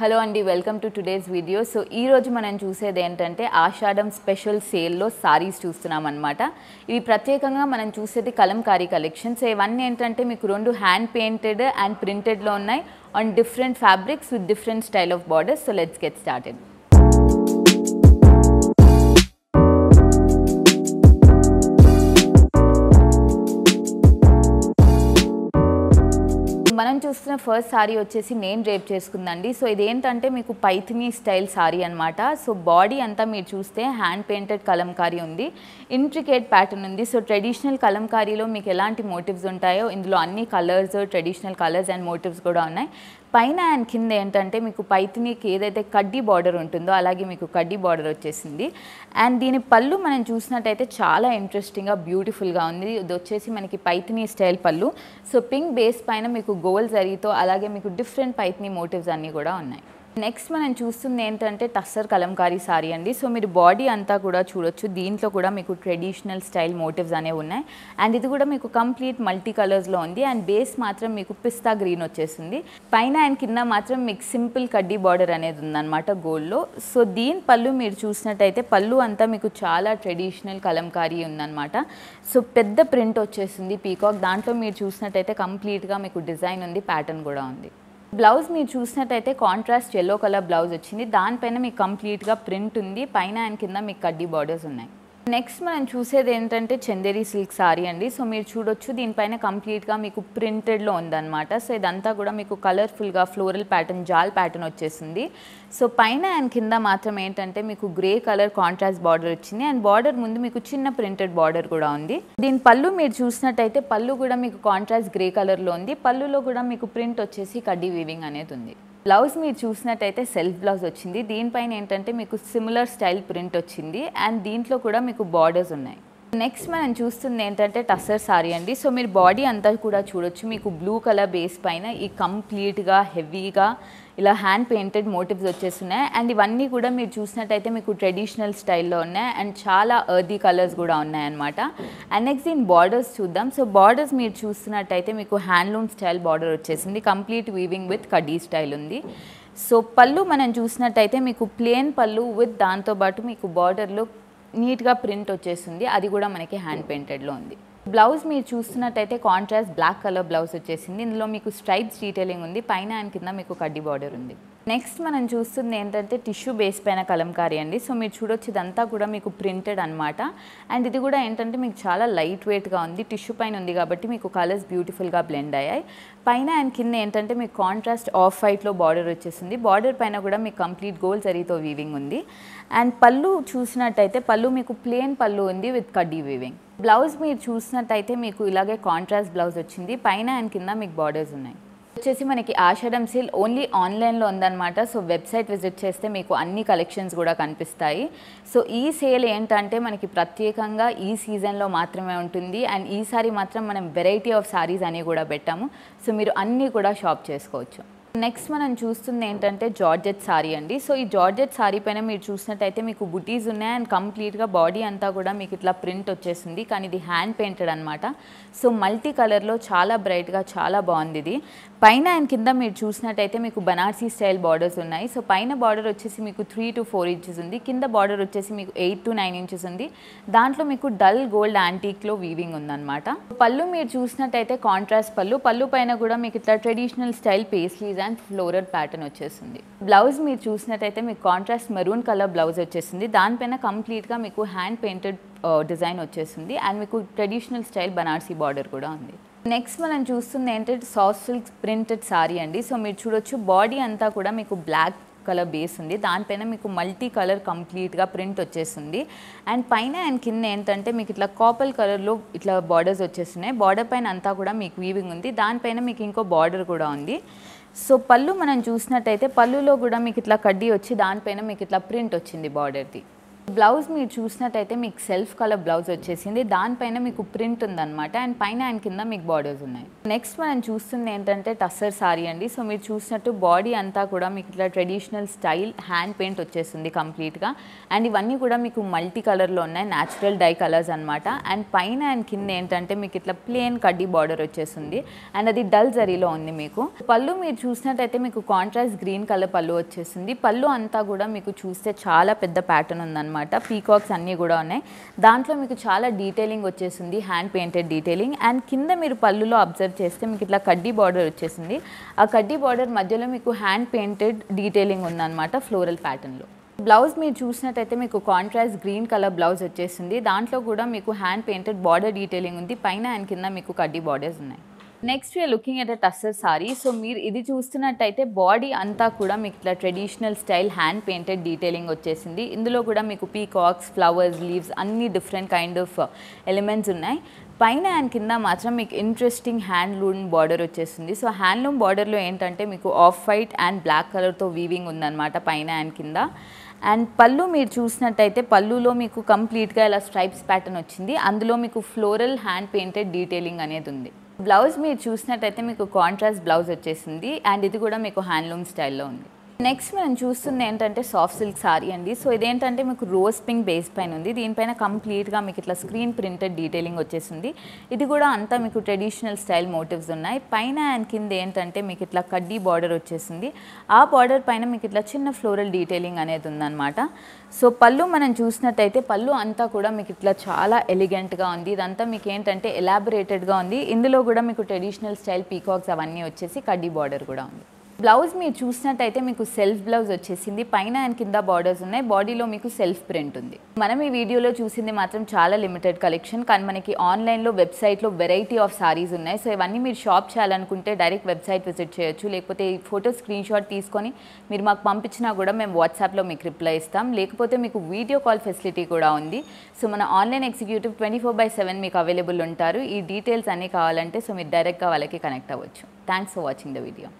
hello అండి welcome to today's video so ఈరోజు మనం చూసేది ఏంటంటే ఆషాఢం స్పెషల్ సేల్లో సారీస్ చూస్తున్నాం అనమాట ఇవి ప్రత్యేకంగా మనం చూసేది కలంకారీ కలెక్షన్స్ ఇవన్నీ ఏంటంటే మీకు రెండు హ్యాండ్ పెయింటెడ్ అండ్ ప్రింటెడ్లో ఉన్నాయి and different fabrics with different style of borders so let's get started మనం చూస్తున్న ఫస్ట్ సారీ వచ్చేసి నేను రేప్ చేసుకుందండి సో ఇదేంటంటే మీకు పైథినీ స్టైల్ సారీ అనమాట సో బాడీ అంతా మీరు చూస్తే హ్యాండ్ పెయింటెడ్ కలంకారీ ఉంది ఇంట్రికేట్ ప్యాటర్న్ ఉంది సో ట్రెడిషనల్ కలంకారీలో మీకు ఎలాంటి మోటివ్స్ ఉంటాయో ఇందులో అన్ని colours traditional colours and motifs కూడా ఉన్నాయి పైన అండ్ కింద ఏంటంటే మీకు పైతినికి ఏదైతే కడ్డీ బార్డర్ ఉంటుందో అలాగే మీకు కడ్డీ బార్డర్ వచ్చేసింది అండ్ దీని పళ్ళు మనం చూసినట్టయితే చాలా ఇంట్రెస్టింగ్గా బ్యూటిఫుల్గా ఉంది ఇది వచ్చేసి మనకి పైతిని స్టైల్ పళ్ళు సో పింక్ బేస్ పైన మీకు గోల్ జరిగితో అలాగే మీకు డిఫరెంట్ పైతిని మోటివ్స్ అన్నీ కూడా ఉన్నాయి నెక్స్ట్ మనం చూస్తుంది ఏంటంటే టస్సర్ కలంకారీ సారీ అండి సో మీరు బాడీ అంతా కూడా చూడొచ్చు దీంట్లో కూడా మీకు ట్రెడిషనల్ స్టైల్ మోటివ్స్ అనేవి ఉన్నాయి అండ్ ఇది కూడా మీకు కంప్లీట్ మల్టీ కలర్స్లో ఉంది అండ్ బేస్ మాత్రం మీకు పిస్తా గ్రీన్ వచ్చేసింది పైన అండ్ కింద మాత్రం మీకు సింపుల్ కడ్డీ బార్డర్ అనేది ఉందన్నమాట గోల్డ్లో సో దీని పళ్ళు మీరు చూసినట్టయితే పళ్ళు అంతా మీకు చాలా ట్రెడిషనల్ కలంకారీ ఉందన్నమాట సో పెద్ద ప్రింట్ వచ్చేసింది పీకాక్ దాంట్లో మీరు చూసినట్టయితే కంప్లీట్గా మీకు డిజైన్ ఉంది ప్యాటర్న్ కూడా ఉంది బ్లౌజ్ మీరు చూసినట్టయితే కాంట్రాస్ట్ ఎల్లో కలర్ బ్లౌజ్ వచ్చింది దానిపైన మీకు కంప్లీట్గా ప్రింట్ ఉంది పైన అండ్ కింద మీకు కడ్డీ బార్డర్స్ ఉన్నాయి నెక్స్ట్ మనం చూసేది ఏంటంటే చందేరి సిల్క్ సారీ అండి సో మీరు చూడొచ్చు దీనిపైన కంప్లీట్గా మీకు ప్రింటెడ్లో ఉందన్నమాట సో ఇదంతా కూడా మీకు కలర్ఫుల్గా ఫ్లోరల్ ప్యాటర్న్ జాల్ ప్యాటర్న్ వచ్చేసింది సో పైన అండ్ కింద మాత్రం ఏంటంటే మీకు గ్రే కలర్ కాంట్రాస్ట్ బార్డర్ వచ్చింది అండ్ బార్డర్ ముందు మీకు చిన్న ప్రింటెడ్ బార్డర్ కూడా ఉంది దీని పళ్ళు మీరు చూసినట్టయితే పళ్ళు కూడా మీకు కాంట్రాస్ట్ గ్రే కలర్లో ఉంది పళ్ళులో కూడా మీకు ప్రింట్ వచ్చేసి కడ్డీ వీవింగ్ అనేది ఉంది బ్లౌజ్ మీరు చూసినట్టయితే సెల్ఫ్ బ్లౌజ్ వచ్చింది దీనిపైన ఏంటంటే మీకు సిమిలర్ స్టైల్ ప్రింట్ వచ్చింది అండ్ దీంట్లో కూడా మీకు బార్డర్స్ ఉన్నాయి నెక్స్ట్ మనం చూస్తుంది ఏంటంటే టస్సర్ సారీ అండి సో మీరు బాడీ అంతా కూడా చూడొచ్చు మీకు బ్లూ కలర్ బేస్ పైన ఈ కంప్లీట్గా హెవీగా ఇలా హ్యాండ్ పెయింటెడ్ మోటివ్స్ వచ్చేస్తున్నాయి అండ్ ఇవన్నీ కూడా మీరు చూసినట్టయితే మీకు ట్రెడిషనల్ స్టైల్లో ఉన్నాయి అండ్ చాలా అర్దీ కలర్స్ కూడా ఉన్నాయన్నమాట అండ్ నెక్స్ట్ దీని బార్డర్స్ చూద్దాం సో బార్డర్స్ మీరు చూస్తున్నట్టయితే మీకు హ్యాండ్లూమ్ స్టైల్ బార్డర్ వచ్చేసింది కంప్లీట్ వీవింగ్ విత్ కడీ స్టైల్ ఉంది సో పళ్ళు మనం చూసినట్టయితే మీకు ప్లేన్ పళ్ళు విత్ దాంతోపాటు మీకు బార్డర్లో నీట్గా ప్రింట్ వచ్చేసింది అది కూడా మనకి హ్యాండ్ పెయింటెడ్లో ఉంది బ్లౌజ్ మీరు చూస్తున్నట్టయితే కాంట్రాస్ట్ బ్లాక్ కలర్ బ్లౌజ్ వచ్చేసింది ఇందులో మీకు స్ట్రైప్స్ డీటెయిలింగ్ ఉంది పైన అండ్ కింద మీకు కడ్డీ బార్డర్ ఉంది నెక్స్ట్ మనం చూస్తుంది ఏంటంటే టిష్యూ బేస్ పైన కలంకారీ అండి సో మీరు చూడొచ్చు ఇదంతా కూడా మీకు ప్రింటెడ్ అనమాట అండ్ ఇది కూడా ఏంటంటే మీకు చాలా లైట్ వెయిట్గా ఉంది టిష్యూ పైన ఉంది కాబట్టి మీకు కలర్స్ బ్యూటిఫుల్గా బ్లెండ్ అయ్యాయి పైన అండ్ కింద ఏంటంటే మీకు కాంట్రాస్ట్ ఆఫ్ వైట్లో బార్డర్ వచ్చేసింది బార్డర్ పైన కూడా మీకు కంప్లీట్ గోల్ జరిగితో వీవింగ్ ఉంది అండ్ పళ్ళు చూసినట్టయితే పళ్ళు మీకు ప్లేన్ పళ్ళు ఉంది విత్ కడ్డీ వీవింగ్ బ్లౌజ్ మీరు చూసినట్టయితే మీకు ఇలాగే కాంట్రాస్ట్ బ్లౌజ్ వచ్చింది పైన అండ్ కింద మీకు బార్డర్స్ ఉన్నాయి వచ్చేసి మనకి ఆషాఢం సేల్ ఓన్లీ ఆన్లైన్లో ఉందన్నమాట సో వెబ్సైట్ విజిట్ చేస్తే మీకు అన్ని కలెక్షన్స్ కూడా కనిపిస్తాయి సో ఈ సేల్ ఏంటంటే మనకి ప్రత్యేకంగా ఈ సీజన్లో మాత్రమే ఉంటుంది అండ్ ఈసారి మాత్రం మనం వెరైటీ ఆఫ్ సారీస్ అనేవి కూడా పెట్టాము సో మీరు అన్నీ కూడా షాప్ చేసుకోవచ్చు నెక్స్ట్ మనం చూస్తుంది ఏంటంటే జార్జెట్ సారీ అండి సో ఈ జార్జెట్ సారీ పైన మీరు చూసినట్టయితే మీకు బుటీస్ ఉన్నాయి అండ్ కంప్లీట్గా బాడీ అంతా కూడా మీకు ఇట్లా ప్రింట్ వచ్చేసింది కానీ ఇది హ్యాండ్ పెయింటెడ్ అనమాట సో మల్టీ కలర్లో చాలా బ్రైట్గా చాలా బాగుంది ఇది పైన అండ్ కింద మీరు చూసినట్టయితే మీకు బనార్సీ స్టైల్ బార్డర్స్ ఉన్నాయి సో పైన బార్డర్ వచ్చేసి మీకు త్రీ టు ఫోర్ ఇంచెస్ ఉంది కింద బార్డర్ వచ్చేసి మీకు ఎయిట్ టు నైన్ ఇంచెస్ ఉంది దాంట్లో మీకు డల్ గోల్డ్ యాంటీక్లో వీవింగ్ ఉందన్నమాట పళ్ళు మీరు చూసినట్టయితే కాంట్రాస్ట్ పళ్ళు పళ్ళు పైన కూడా మీకు ఇట్లా traditional style paisleys and floral pattern వచ్చేసింది బ్లౌజ్ మీరు చూసినట్టయితే మీకు కాంట్రాస్ట్ మెరూన్ కలర్ బ్లౌజ్ వచ్చేసింది దానిపైన కంప్లీట్గా మీకు హ్యాండ్ పెయింటెడ్ డిజైన్ వచ్చేసింది అండ్ మీకు ట్రెడిషనల్ స్టైల్ బనార్సీ బార్డర్ కూడా ఉంది నెక్స్ట్ మనం చూస్తుంది ఏంటంటే సాఫ్ట్ సిల్క్ ప్రింటెడ్ సారీ అండి సో మీరు చూడొచ్చు బాడీ అంతా కూడా మీకు బ్లాక్ కలర్ బేస్ ఉంది దానిపైన మీకు మల్టీ కలర్ కంప్లీట్గా ప్రింట్ వచ్చేస్తుంది అండ్ పైన అండ్ కింద ఏంటంటే మీకు ఇట్లా కాపల్ కలర్లో ఇట్లా బార్డర్స్ వచ్చేస్తున్నాయి బార్డర్ పైన అంతా కూడా మీకు వీవింగ్ ఉంది దానిపైన మీకు ఇంకో బార్డర్ కూడా ఉంది సో పళ్ళు మనం చూసినట్టయితే పళ్ళులో కూడా మీకు ఇట్లా కడ్డీ వచ్చి దానిపైన మీకు ఇట్లా ప్రింట్ వచ్చింది బార్డర్ది బ్లౌజ్ మీరు చూసినట్టయితే మీకు సెల్ఫ్ కలర్ బ్లౌజ్ వచ్చేసింది దానిపైన మీకు ప్రింట్ ఉందన్నమాట అండ్ పైన అండ్ కింద మీకు బార్డర్స్ ఉన్నాయి నెక్స్ట్ మనం చూస్తుంది ఏంటంటే టస్సర్ సారీ అండి సో మీరు చూసినట్టు బాడీ అంతా కూడా మీకు ఇట్లా ట్రెడిషనల్ స్టైల్ హ్యాండ్ పెయింట్ వచ్చేస్తుంది కంప్లీట్గా అండ్ ఇవన్నీ కూడా మీకు మల్టీ కలర్లో ఉన్నాయి న్యాచురల్ డై కలర్స్ అనమాట అండ్ పైన అండ్ కింద ఏంటంటే మీకు ఇట్లా ప్లేన్ కడ్డీ బార్డర్ వచ్చేసింది అండ్ అది డల్ జరీలో ఉంది మీకు పళ్ళు మీరు చూసినట్టయితే మీకు కాంట్రాస్ట్ గ్రీన్ కలర్ పళ్ళు వచ్చేసింది పళ్ళు అంతా కూడా మీకు చూస్తే చాలా పెద్ద ప్యాటర్న్ ఉందన్నమాట అనమాట పీకాక్స్ అన్నీ కూడా ఉన్నాయి దాంట్లో మీకు చాలా డీటెయిలింగ్ వచ్చేసింది హ్యాండ్ పెయింటెడ్ డీటెయిలింగ్ అండ్ కింద మీరు పళ్ళులో అబ్జర్వ్ చేస్తే మీకు ఇట్లా కడ్డీ బార్డర్ వచ్చేసింది ఆ కడ్డీ బార్డర్ మధ్యలో మీకు హ్యాండ్ పెయింటెడ్ డీటెయిలింగ్ ఉందన్నమాట ఫ్లోరల్ ప్యాటర్న్లో బ్లౌజ్ మీరు చూసినట్టయితే మీకు కాంట్రాస్ట్ గ్రీన్ కలర్ బ్లౌజ్ వచ్చేసింది దాంట్లో కూడా మీకు హ్యాండ్ పెయింటెడ్ బార్డర్ డీటెయిలింగ్ ఉంది పైన అండ్ కింద మీకు కడ్డీ బార్డర్స్ ఉన్నాయి next we're looking at a tussar sari so మీరు ఇది చూస్తున్నట్టయితే బాడీ అంతా కూడా మీకు ఇట్లా traditional style hand painted detailing వచ్చేసింది ఇందులో కూడా మీకు పీకాక్స్ ఫ్లవర్స్ లీవ్స్ అన్ని డిఫరెంట్ కైండ్ ఆఫ్ ఎలిమెంట్స్ ఉన్నాయి పైన అండ్ కింద మాత్రం మీకు ఇంట్రెస్టింగ్ హ్యాండ్లూమ్ బార్డర్ వచ్చేసింది సో హ్యాండ్లూమ్ బార్డర్లో ఏంటంటే మీకు ఆఫ్ వైట్ అండ్ బ్లాక్ కలర్తో వీవింగ్ ఉందన్నమాట పైన అండ్ కింద అండ్ పళ్ళు మీరు చూసినట్టయితే పళ్ళులో మీకు కంప్లీట్గా ఇలా స్ట్రైప్స్ ప్యాటర్న్ వచ్చింది అందులో మీకు ఫ్లోరల్ హ్యాండ్ పెయింటెడ్ డీటెయిలింగ్ అనేది ఉంది బ్లౌజ్ మీరు చూసినట్టయితే మీకు కాంట్రాస్ట్ బ్లౌజ్ వచ్చేసింది అండ్ ఇది కూడా మీకు హ్యాండ్లూమ్ స్టైల్లో ఉంది నెక్స్ట్ మనం చూస్తుంది ఏంటంటే సాఫ్ట్ సిల్క్ సారీ అండి సో ఇదేంటంటే మీకు రోజ్ పింక్ బేస్ పైన ఉంది దీనిపైన కంప్లీట్గా మీకు ఇట్లా స్క్రీన్ ప్రింటెడ్ డీటెయిలింగ్ వచ్చేసింది ఇది కూడా అంతా మీకు ట్రెడిషనల్ స్టైల్ మోటివ్స్ ఉన్నాయి పైన అండ్ కింద ఏంటంటే మీకు ఇట్లా కడ్డీ బార్డర్ వచ్చేసింది ఆ బార్డర్ పైన మీకు ఇట్లా చిన్న ఫ్లోరల్ డీటెయిలింగ్ అనేది ఉందన్నమాట సో పళ్ళు మనం చూసినట్టయితే పళ్ళు అంతా కూడా మీకు ఇట్లా చాలా ఎలిగెంట్గా ఉంది ఇదంతా మీకు ఏంటంటే ఎలాబరేటెడ్గా ఉంది ఇందులో కూడా మీకు ట్రెడిషనల్ స్టైల్ పీకాక్స్ అవన్నీ వచ్చేసి కడ్డీ బార్డర్ కూడా ఉంది బ్లౌజ్ మీరు చూసినట్టయితే మీకు సెల్ఫ్ బ్లౌజ్ వచ్చేసింది పైన అండ్ కింద బార్డర్స్ ఉన్నాయి బాడీలో మీకు సెల్ఫ్ ప్రింట్ ఉంది మనం ఈ వీడియోలో చూసింది మాత్రం చాలా లిమిటెడ్ కలెక్షన్ కానీ మనకి ఆన్లైన్లో వెబ్సైట్లో వెరైటీ ఆఫ్ సారీస్ ఉన్నాయి సో ఇవన్నీ మీరు షాప్ చేయాలనుకుంటే డైరెక్ట్ వెబ్సైట్ విజిట్ చేయొచ్చు లేకపోతే ఈ ఫోటో స్క్రీన్ షాట్ తీసుకొని మీరు మాకు పంపించినా కూడా మేము వాట్సాప్లో మీకు రిప్లై ఇస్తాం లేకపోతే మీకు వీడియో కాల్ ఫెసిలిటీ కూడా ఉంది సో మన online executive twenty four by seven మీకు అవైలబుల్ ఉంటారు ఈ డీటెయిల్స్ అన్నీ కావాలంటే సో మీరు డైరెక్ట్గా వాళ్ళకి కనెక్ట్ అవ్వచ్చు thanks for watching the video